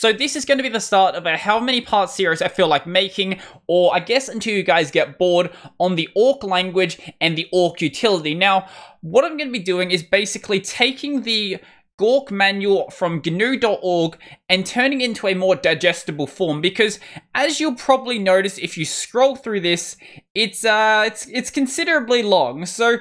So this is going to be the start of a how many part series I feel like making, or I guess until you guys get bored on the Orc language and the Orc utility. Now, what I'm going to be doing is basically taking the Gork manual from GNU.org and turning into a more digestible form because as you'll probably notice if you scroll through this, it's uh it's it's considerably long. So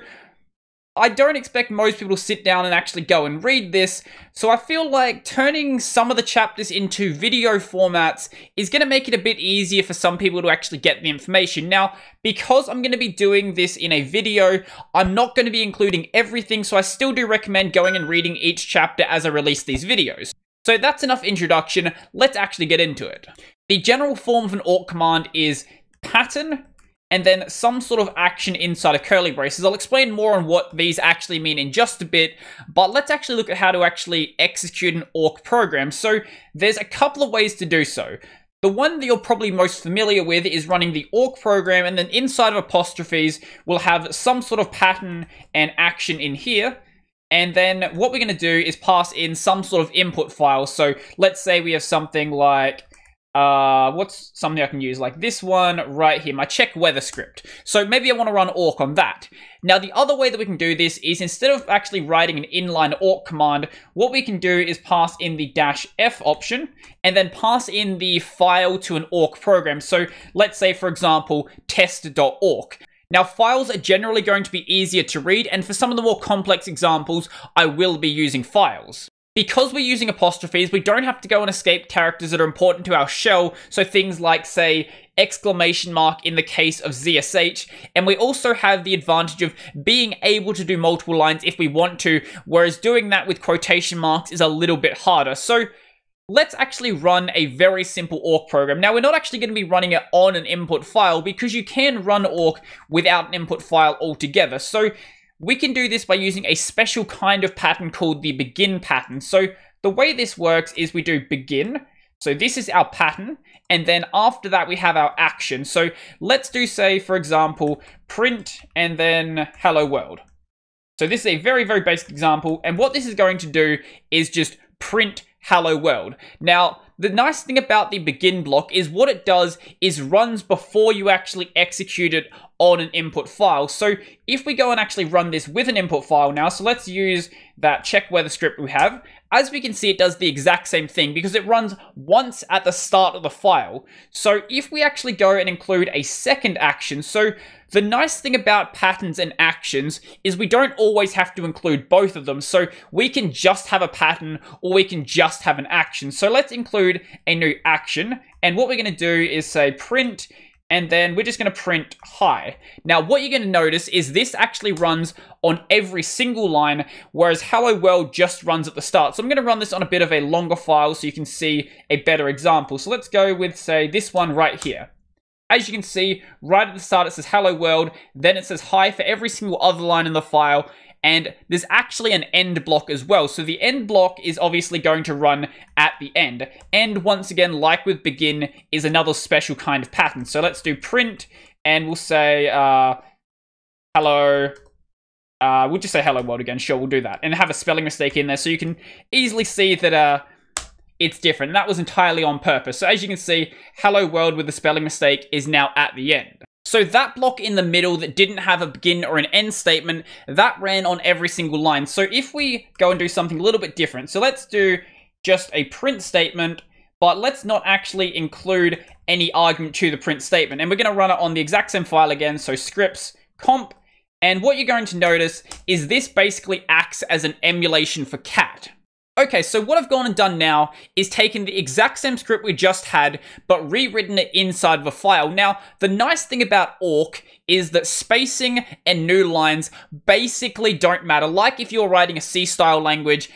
I don't expect most people to sit down and actually go and read this, so I feel like turning some of the chapters into video formats is going to make it a bit easier for some people to actually get the information. Now, because I'm going to be doing this in a video, I'm not going to be including everything, so I still do recommend going and reading each chapter as I release these videos. So that's enough introduction, let's actually get into it. The general form of an orc command is pattern, and then some sort of action inside of curly braces. I'll explain more on what these actually mean in just a bit, but let's actually look at how to actually execute an ORC program. So there's a couple of ways to do so. The one that you're probably most familiar with is running the ORC program, and then inside of apostrophes, we'll have some sort of pattern and action in here. And then what we're going to do is pass in some sort of input file. So let's say we have something like uh, what's something I can use? Like this one right here, my check weather script. So maybe I want to run awk on that. Now the other way that we can do this is instead of actually writing an inline awk command, what we can do is pass in the dash F option and then pass in the file to an awk program. So let's say for example, test.awk. Now, files are generally going to be easier to read, and for some of the more complex examples, I will be using files. Because we're using apostrophes, we don't have to go and escape characters that are important to our shell, so things like, say, exclamation mark in the case of ZSH, and we also have the advantage of being able to do multiple lines if we want to, whereas doing that with quotation marks is a little bit harder. So let's actually run a very simple ORC program. Now, we're not actually going to be running it on an input file because you can run ORC without an input file altogether. So we can do this by using a special kind of pattern called the begin pattern. So the way this works is we do begin. So this is our pattern. And then after that, we have our action. So let's do, say, for example, print and then hello world. So this is a very, very basic example. And what this is going to do is just print hello world. Now, the nice thing about the begin block is what it does is runs before you actually execute it on an input file. So if we go and actually run this with an input file now, so let's use that check weather script we have, as we can see, it does the exact same thing because it runs once at the start of the file. So if we actually go and include a second action, so the nice thing about patterns and actions is we don't always have to include both of them. So we can just have a pattern or we can just have an action. So let's include a new action. And what we're going to do is say print and then we're just going to print hi. Now, what you're going to notice is this actually runs on every single line, whereas hello world just runs at the start. So I'm going to run this on a bit of a longer file so you can see a better example. So let's go with, say, this one right here. As you can see, right at the start it says hello world, then it says hi for every single other line in the file, and there's actually an end block as well. So the end block is obviously going to run at the end. End, once again, like with begin, is another special kind of pattern. So let's do print, and we'll say, uh, hello, uh, we'll just say hello world again. Sure, we'll do that. And have a spelling mistake in there so you can easily see that uh, it's different. And that was entirely on purpose. So as you can see, hello world with the spelling mistake is now at the end. So that block in the middle that didn't have a begin or an end statement, that ran on every single line. So if we go and do something a little bit different, so let's do just a print statement, but let's not actually include any argument to the print statement. And we're gonna run it on the exact same file again, so scripts comp, and what you're going to notice is this basically acts as an emulation for cat. Okay, so what I've gone and done now is taken the exact same script we just had, but rewritten it inside of a file. Now, the nice thing about Orc is that spacing and new lines basically don't matter. Like if you're writing a C-style language,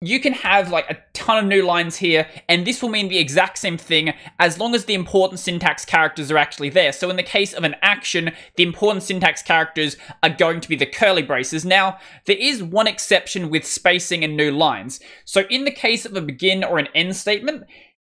you can have like a ton of new lines here, and this will mean the exact same thing as long as the important syntax characters are actually there. So in the case of an action, the important syntax characters are going to be the curly braces. Now, there is one exception with spacing and new lines. So in the case of a begin or an end statement,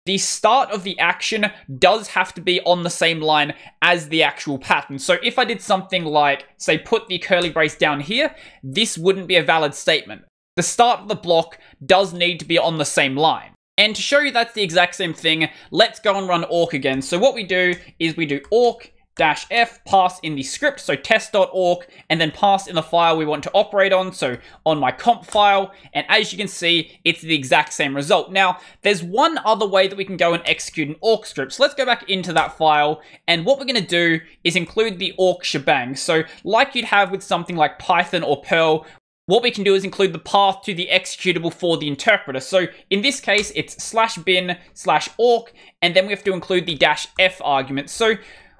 the start of the action does have to be on the same line as the actual pattern. So if I did something like, say, put the curly brace down here, this wouldn't be a valid statement the start of the block does need to be on the same line. And to show you that's the exact same thing, let's go and run awk again. So what we do is we do awk dash f pass in the script, so test.awk, and then pass in the file we want to operate on, so on my comp file, and as you can see, it's the exact same result. Now, there's one other way that we can go and execute an awk script, so let's go back into that file, and what we're gonna do is include the awk shebang. So like you'd have with something like Python or Perl, what we can do is include the path to the executable for the interpreter. So in this case, it's slash bin slash awk, and then we have to include the dash f argument. So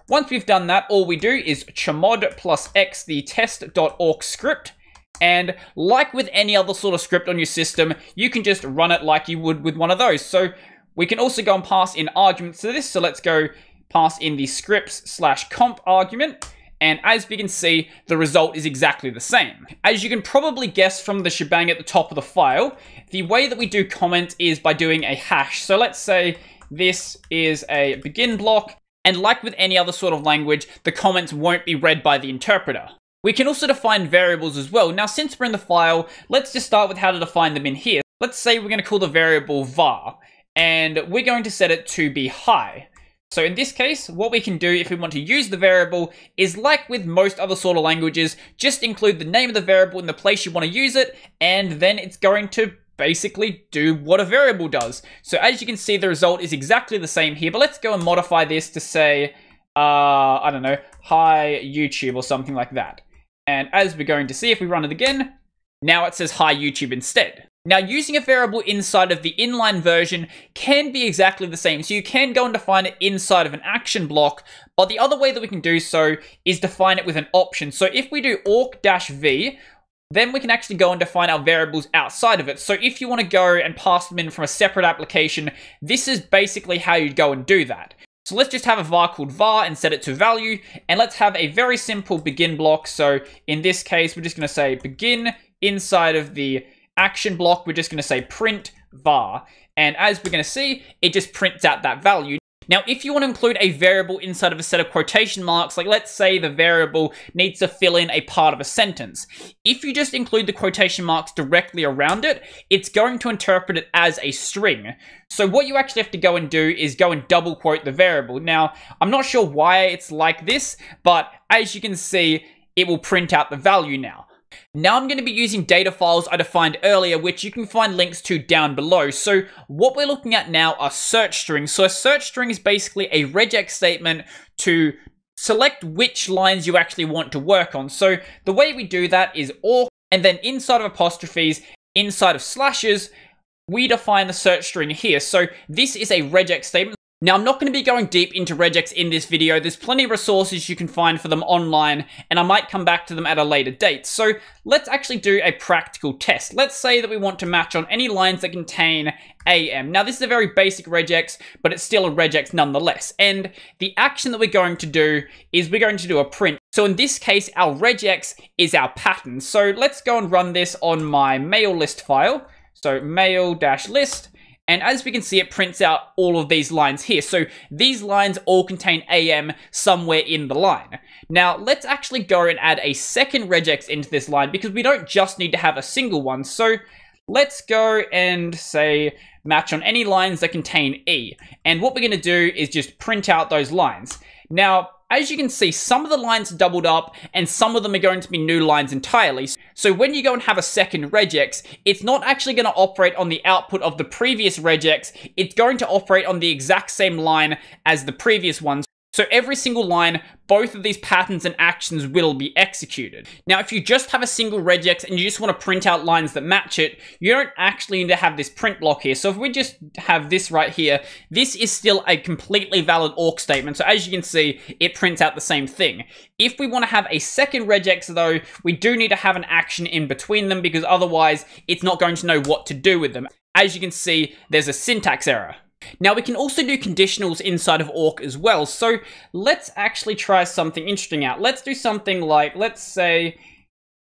once we've done that, all we do is chmod plus x the test.awk script, and like with any other sort of script on your system, you can just run it like you would with one of those. So we can also go and pass in arguments to this. So let's go pass in the scripts slash comp argument, and as we can see, the result is exactly the same. As you can probably guess from the shebang at the top of the file, the way that we do comment is by doing a hash. So let's say this is a begin block, and like with any other sort of language, the comments won't be read by the interpreter. We can also define variables as well. Now, since we're in the file, let's just start with how to define them in here. Let's say we're going to call the variable var, and we're going to set it to be high. So in this case, what we can do if we want to use the variable is like with most other sort of languages, just include the name of the variable in the place you want to use it, and then it's going to basically do what a variable does. So as you can see, the result is exactly the same here, but let's go and modify this to say, uh, I don't know, hi YouTube or something like that. And as we're going to see, if we run it again, now it says hi YouTube instead. Now, using a variable inside of the inline version can be exactly the same. So you can go and define it inside of an action block, but the other way that we can do so is define it with an option. So if we do awk-v, then we can actually go and define our variables outside of it. So if you want to go and pass them in from a separate application, this is basically how you'd go and do that. So let's just have a var called var and set it to value, and let's have a very simple begin block. So in this case, we're just going to say begin inside of the action block, we're just going to say print var. And as we're going to see, it just prints out that value. Now, if you want to include a variable inside of a set of quotation marks, like let's say the variable needs to fill in a part of a sentence, if you just include the quotation marks directly around it, it's going to interpret it as a string. So what you actually have to go and do is go and double quote the variable. Now, I'm not sure why it's like this, but as you can see, it will print out the value now. Now I'm going to be using data files I defined earlier, which you can find links to down below. So what we're looking at now are search strings. So a search string is basically a regex statement to select which lines you actually want to work on. So the way we do that is or, and then inside of apostrophes, inside of slashes, we define the search string here. So this is a regex statement. Now, I'm not going to be going deep into regex in this video. There's plenty of resources you can find for them online, and I might come back to them at a later date. So let's actually do a practical test. Let's say that we want to match on any lines that contain AM. Now, this is a very basic regex, but it's still a regex nonetheless. And the action that we're going to do is we're going to do a print. So in this case, our regex is our pattern. So let's go and run this on my mail list file. So mail-list, and as we can see, it prints out all of these lines here. So these lines all contain AM somewhere in the line. Now, let's actually go and add a second regex into this line because we don't just need to have a single one. So let's go and say match on any lines that contain E. And what we're going to do is just print out those lines. Now, as you can see, some of the lines are doubled up and some of them are going to be new lines entirely. So when you go and have a second regex, it's not actually going to operate on the output of the previous regex, it's going to operate on the exact same line as the previous ones. So every single line, both of these patterns and actions will be executed. Now, if you just have a single regex and you just want to print out lines that match it, you don't actually need to have this print block here. So if we just have this right here, this is still a completely valid awk statement. So as you can see, it prints out the same thing. If we want to have a second regex though, we do need to have an action in between them because otherwise it's not going to know what to do with them. As you can see, there's a syntax error. Now we can also do conditionals inside of awk as well, so let's actually try something interesting out. Let's do something like, let's say,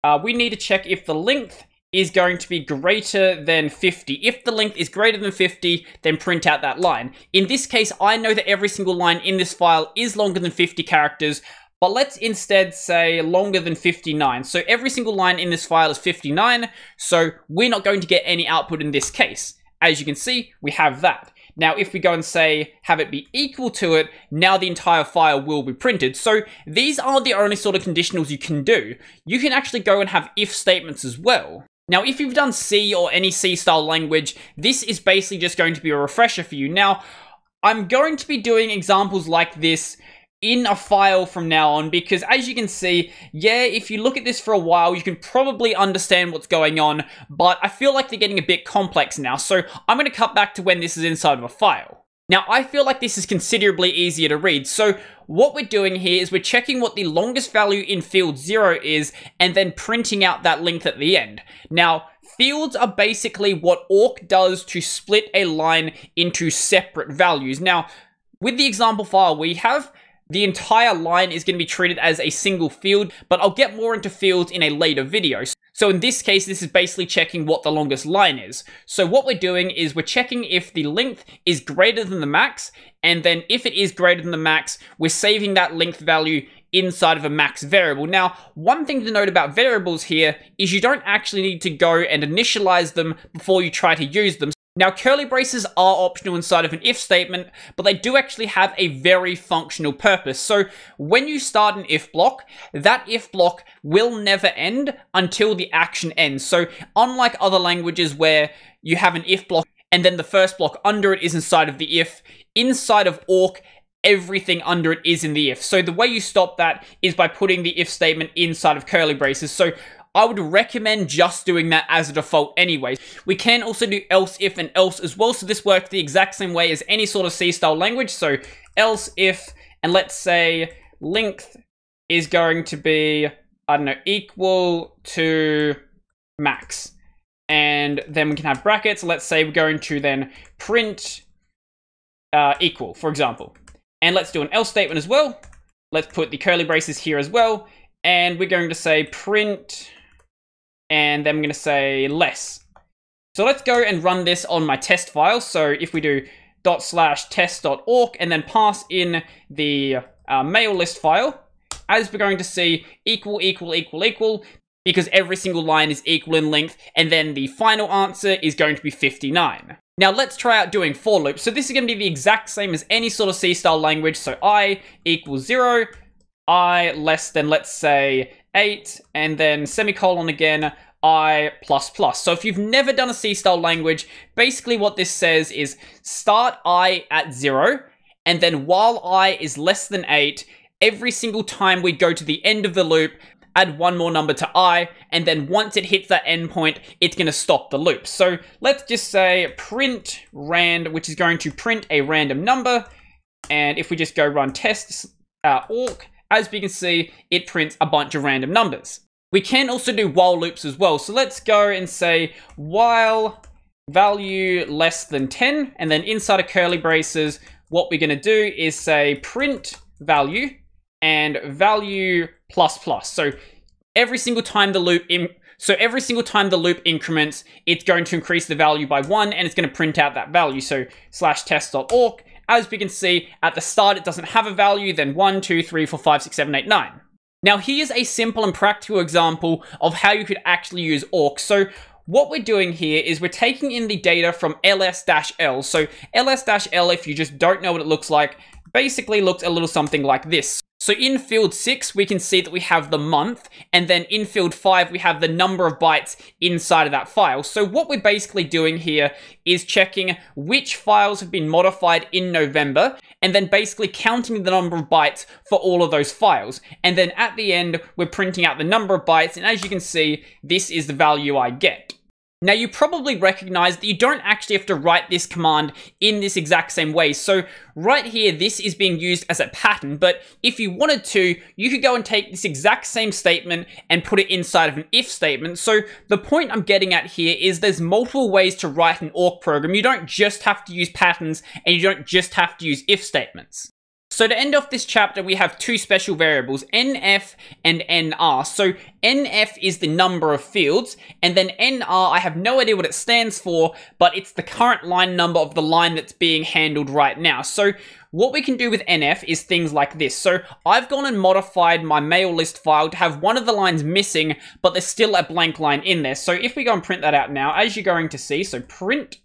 uh, we need to check if the length is going to be greater than 50. If the length is greater than 50, then print out that line. In this case, I know that every single line in this file is longer than 50 characters, but let's instead say longer than 59. So every single line in this file is 59, so we're not going to get any output in this case. As you can see, we have that. Now, if we go and say have it be equal to it, now the entire file will be printed. So these are the only sort of conditionals you can do. You can actually go and have if statements as well. Now, if you've done C or any C style language, this is basically just going to be a refresher for you. Now, I'm going to be doing examples like this in a file from now on because as you can see, yeah, if you look at this for a while, you can probably understand what's going on, but I feel like they're getting a bit complex now, so I'm going to cut back to when this is inside of a file. Now, I feel like this is considerably easier to read, so what we're doing here is we're checking what the longest value in field 0 is and then printing out that length at the end. Now, fields are basically what awk does to split a line into separate values. Now, with the example file we have, the entire line is going to be treated as a single field, but I'll get more into fields in a later video. So in this case, this is basically checking what the longest line is. So what we're doing is we're checking if the length is greater than the max, and then if it is greater than the max, we're saving that length value inside of a max variable. Now, one thing to note about variables here is you don't actually need to go and initialize them before you try to use them. Now, curly braces are optional inside of an if statement, but they do actually have a very functional purpose. So when you start an if block, that if block will never end until the action ends. So unlike other languages where you have an if block and then the first block under it is inside of the if, inside of ORC, everything under it is in the if. So the way you stop that is by putting the if statement inside of curly braces. So I would recommend just doing that as a default anyway. We can also do else if and else as well, so this works the exact same way as any sort of C-style language, so else if, and let's say length is going to be, I don't know, equal to max. And then we can have brackets. Let's say we're going to then print uh, equal, for example. And let's do an else statement as well. Let's put the curly braces here as well. And we're going to say print and then I'm gonna say less. So let's go and run this on my test file. So if we do dot slash test.org and then pass in the uh, mail list file, as we're going to see equal, equal, equal, equal, because every single line is equal in length, and then the final answer is going to be 59. Now let's try out doing for loops. So this is going to be the exact same as any sort of C-style language. So i equals 0, i less than, let's say, eight, and then semicolon again, I plus plus. So if you've never done a C style language, basically what this says is start I at zero, and then while I is less than eight, every single time we go to the end of the loop, add one more number to I, and then once it hits that endpoint, it's gonna stop the loop. So let's just say print rand, which is going to print a random number, and if we just go run test uh, orc, as we can see, it prints a bunch of random numbers. We can also do while loops as well. So let's go and say while value less than 10, and then inside of curly braces, what we're gonna do is say print value and value plus plus. So every single time the loop so every single time the loop increments, it's going to increase the value by one and it's going to print out that value. So slash test.org as we can see, at the start it doesn't have a value, then 1, 2, 3, 4, 5, 6, 7, 8, 9. Now here's a simple and practical example of how you could actually use awk. So what we're doing here is we're taking in the data from ls-l. So ls-l, if you just don't know what it looks like, basically looked a little something like this. So in field 6, we can see that we have the month, and then in field 5, we have the number of bytes inside of that file. So what we're basically doing here is checking which files have been modified in November, and then basically counting the number of bytes for all of those files. And then at the end, we're printing out the number of bytes, and as you can see, this is the value I get. Now you probably recognize that you don't actually have to write this command in this exact same way. So right here, this is being used as a pattern, but if you wanted to, you could go and take this exact same statement and put it inside of an if statement. So the point I'm getting at here is there's multiple ways to write an ORC program. You don't just have to use patterns and you don't just have to use if statements. So to end off this chapter, we have two special variables, NF and NR. So NF is the number of fields, and then NR, I have no idea what it stands for, but it's the current line number of the line that's being handled right now. So what we can do with NF is things like this. So I've gone and modified my mail list file to have one of the lines missing, but there's still a blank line in there. So if we go and print that out now, as you're going to see, so print,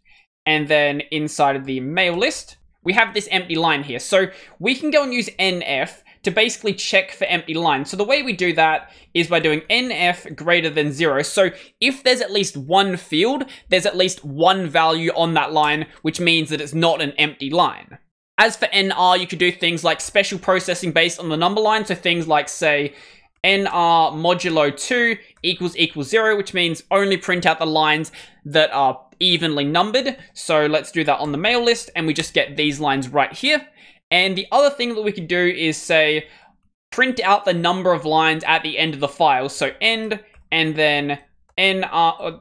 and then inside of the mail list, we have this empty line here. So we can go and use NF to basically check for empty lines. So the way we do that is by doing NF greater than zero. So if there's at least one field, there's at least one value on that line, which means that it's not an empty line. As for NR, you could do things like special processing based on the number line. So things like say, NR modulo 2 equals equals 0, which means only print out the lines that are evenly numbered. So let's do that on the mail list and we just get these lines right here. And the other thing that we could do is say, print out the number of lines at the end of the file. So end and then nr uh,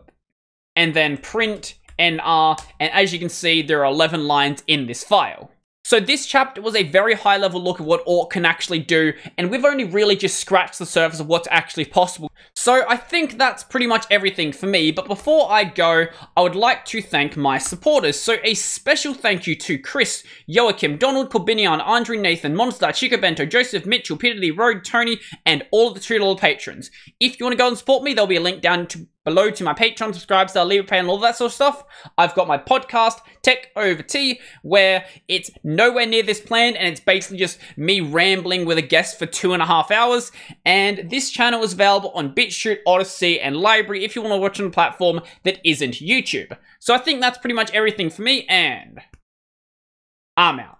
and then print nr. And as you can see, there are 11 lines in this file. So this chapter was a very high level look at what Orc can actually do, and we've only really just scratched the surface of what's actually possible. So I think that's pretty much everything for me, but before I go, I would like to thank my supporters. So a special thank you to Chris, Joachim, Donald, Corbinian, Andre, Nathan, Monster, Chico Bento, Joseph, Mitchell, Peter Lee, Road, Tony, and all of the $2 patrons. If you want to go and support me, there'll be a link down to below to my Patreon, subscribe, star, leave a pay, and all that sort of stuff. I've got my podcast, Tech Over Tea, where it's nowhere near this plan, and it's basically just me rambling with a guest for two and a half hours. And this channel is available on BitChute, Odyssey, and Library if you want to watch on a platform that isn't YouTube. So I think that's pretty much everything for me, and I'm out.